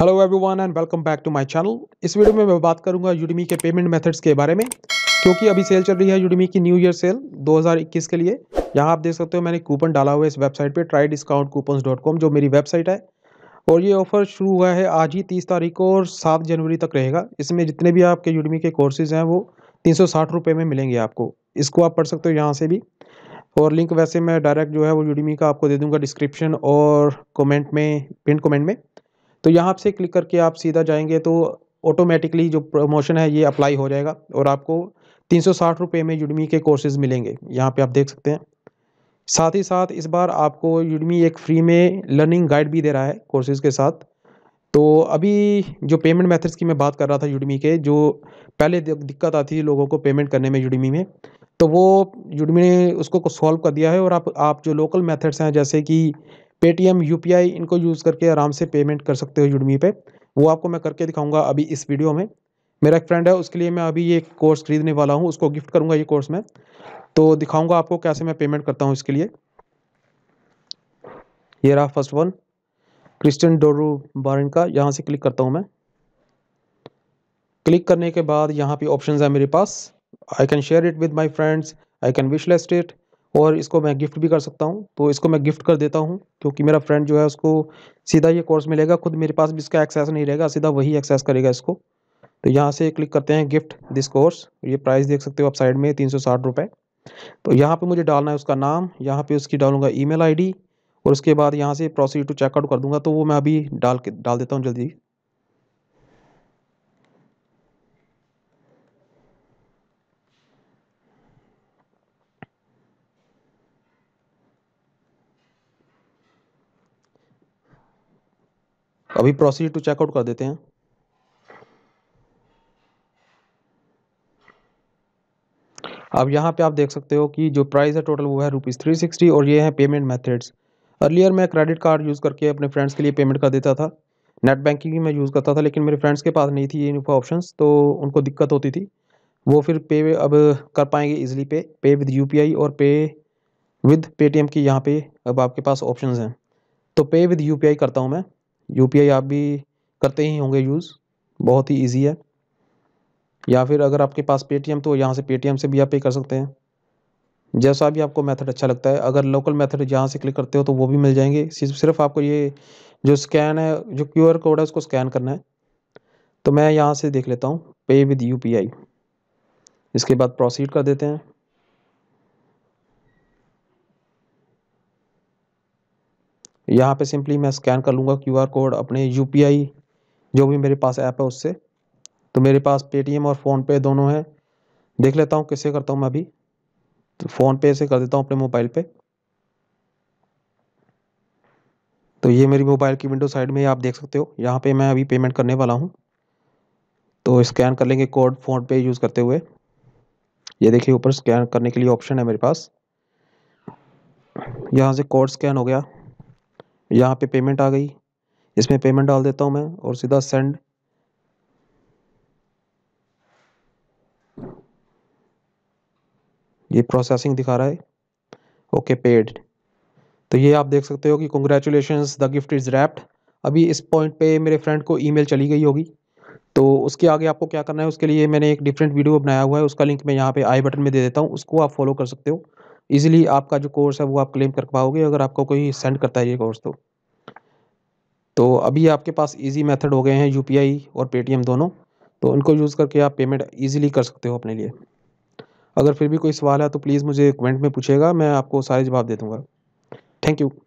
hello everyone and welcome back to my channel इस video में मैं बात करूंगा यूडीमी के पेमेंट मेथड्स के बारे में क्योंकि अभी सेल चल रही है यूडीमी की न्यू ईयर सेल 2021 के लिए यहां आप देख सकते हो मैंने कूपन डाला हुआ है इस वेबसाइट पे try discount coupon dot com जो मेरी वेबसाइट है और ये ऑफर शुरू हुआ है आज ही तीस तारीख को और सात जनवरी तक रहेगा इसमें जितने भी आपके यूडीमी के कोर्सेज़ हैं वो तीन सौ में मिलेंगे आपको इसको आप पढ़ सकते हो यहाँ से भी और लिंक वैसे मैं डायरेक्ट जो है वो यूडीमी का आपको दे दूँगा डिस्क्रिप्शन और कॉमेंट में पिन कॉमेंट में तो यहाँ से क्लिक करके आप सीधा जाएंगे तो ऑटोमेटिकली जो प्रमोशन है ये अप्लाई हो जाएगा और आपको तीन सौ में यूडमी के कोर्सेज़ मिलेंगे यहाँ पर आप देख सकते हैं साथ ही साथ इस बार आपको यूडमी एक फ्री में लर्निंग गाइड भी दे रहा है कोर्सेज़ के साथ तो अभी जो पेमेंट मेथड्स की मैं बात कर रहा था यूडमी के जो पहले दिक्कत आती थी लोगों को पेमेंट करने में यूडमी में तो वो यूडमी ने उसको सॉल्व कर दिया है और आप आप जो लोकल मेथड्स हैं जैसे कि पेटीएम यू इनको यूज़ करके आराम से पेमेंट कर सकते हो यूडमी पे वो आपको मैं करके दिखाऊंगा अभी इस वीडियो में मेरा एक फ्रेंड है उसके लिए मैं अभी ये कोर्स खरीदने वाला हूँ उसको गिफ्ट करूँगा ये कोर्स में तो दिखाऊँगा आपको कैसे मैं पेमेंट करता हूँ इसके लिए ये रहा फर्स्ट वन क्रिस्टन डोरू बारन का यहाँ से क्लिक करता हूँ मैं क्लिक करने के बाद यहाँ पे ऑप्शंस है मेरे पास I can share it with my friends I can wishlist it और इसको मैं गिफ्ट भी कर सकता हूँ तो इसको मैं गिफ्ट कर देता हूँ क्योंकि मेरा फ्रेंड जो है उसको सीधा ये कोर्स मिलेगा खुद मेरे पास भी इसका एक्सेस नहीं रहेगा सीधा वही एक्सेस करेगा इसको तो यहाँ से क्लिक करते हैं गिफ्ट दिस कोर्स ये प्राइस देख सकते हो आप साइड में तीन सौ साठ रुपये तो यहाँ पर मुझे डालना है उसका नाम यहाँ पर उसकी डालूंगा ई मेल और उसके बाद यहाँ से प्रोसीड टू चेकआउट कर दूंगा तो वो मैं अभी डाल के डाल देता हूँ जल्दी अभी प्रोसीड टू चेकआउट कर देते हैं अब यहाँ पे आप देख सकते हो कि जो प्राइस है टोटल वो है रुपीज़ थ्री सिक्सटी और ये है पेमेंट मेथड्स अर्लियर मैं क्रेडिट कार्ड यूज़ करके अपने फ्रेंड्स के लिए पेमेंट कर देता था नेट बैंकिंग भी मैं यूज़ करता था लेकिन मेरे फ्रेंड्स के पास नहीं थी ये ऑप्शंस तो उनको दिक्कत होती थी वो फिर पे अब कर पाएंगे ईजिली पे पे विद यू और पे विद पेटीएम की यहाँ पे अब आपके पास ऑप्शन हैं तो पे विद यू करता हूँ मैं यू आप भी करते ही होंगे यूज़ बहुत ही ईजी है या फिर अगर आपके पास पेटीएम तो यहाँ से पेटीएम से भी आप पे कर सकते हैं जैसा भी आपको मेथड अच्छा लगता है अगर लोकल मेथड यहाँ से क्लिक करते हो तो वो भी मिल जाएंगे सिर्फ आपको ये जो स्कैन है जो क्यू कोड है उसको स्कैन करना है तो मैं यहाँ से देख लेता हूँ पे विद यू इसके बाद प्रोसीड कर देते हैं यहाँ पे सिंपली मैं स्कैन कर लूँगा क्यूआर कोड अपने यूपीआई जो भी मेरे पास ऐप है उससे तो मेरे पास पेटीएम और फ़ोनपे दोनों हैं देख लेता हूँ किससे करता हूँ मैं अभी तो फ़ोनपे से कर देता हूँ अपने मोबाइल पे तो ये मेरी मोबाइल की विंडो साइड में आप देख सकते हो यहाँ पे मैं अभी पेमेंट करने वाला हूँ तो स्कैन कर लेंगे कोड फ़ोनपे यूज़ करते हुए ये देखिए ऊपर स्कैन करने के लिए ऑप्शन है मेरे पास यहाँ से कोड स्कैन हो गया यहाँ पे पेमेंट आ गई इसमें पेमेंट डाल देता हूँ मैं और सीधा सेंड ये प्रोसेसिंग दिखा रहा है ओके पेड तो ये आप देख सकते हो कि congratulation the gift is wrapped अभी इस पॉइंट पे मेरे फ्रेंड को ईमेल चली गई होगी तो उसके आगे आपको क्या करना है उसके लिए मैंने एक डिफरेंट वीडियो बनाया हुआ है उसका लिंक मैं यहाँ पे आई बटन में दे देता हूँ उसको आप फॉलो कर सकते हो ईजिली आपका जो कोर्स है वो आप क्लेम कर पाओगे अगर आपको कोई सेंड करता है ये कोर्स तो तो अभी आपके पास इजी मेथड हो गए हैं यूपीआई और पेटीएम दोनों तो उनको यूज़ करके आप पेमेंट इजीली कर सकते हो अपने लिए अगर फिर भी कोई सवाल है तो प्लीज़ मुझे कमेंट में पूछेगा मैं आपको सारे जवाब दे दूँगा थैंक यू